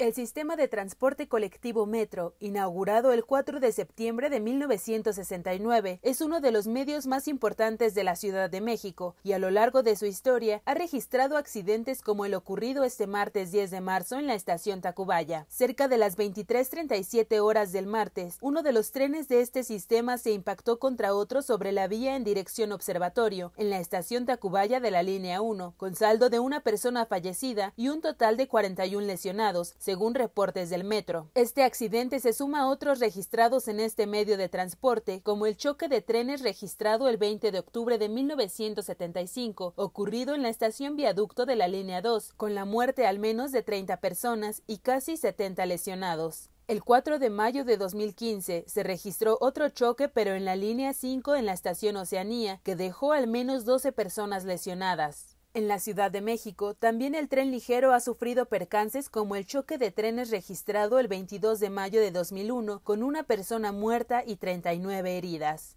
El sistema de transporte colectivo Metro, inaugurado el 4 de septiembre de 1969, es uno de los medios más importantes de la Ciudad de México y a lo largo de su historia ha registrado accidentes como el ocurrido este martes 10 de marzo en la estación Tacubaya. Cerca de las 23:37 horas del martes, uno de los trenes de este sistema se impactó contra otro sobre la vía en dirección observatorio, en la estación Tacubaya de la línea 1, con saldo de una persona fallecida y un total de 41 lesionados, según reportes del metro. Este accidente se suma a otros registrados en este medio de transporte, como el choque de trenes registrado el 20 de octubre de 1975, ocurrido en la estación viaducto de la línea 2, con la muerte al menos de 30 personas y casi 70 lesionados. El 4 de mayo de 2015 se registró otro choque, pero en la línea 5 en la estación Oceanía, que dejó al menos 12 personas lesionadas. En la Ciudad de México, también el tren ligero ha sufrido percances como el choque de trenes registrado el 22 de mayo de 2001 con una persona muerta y 39 heridas.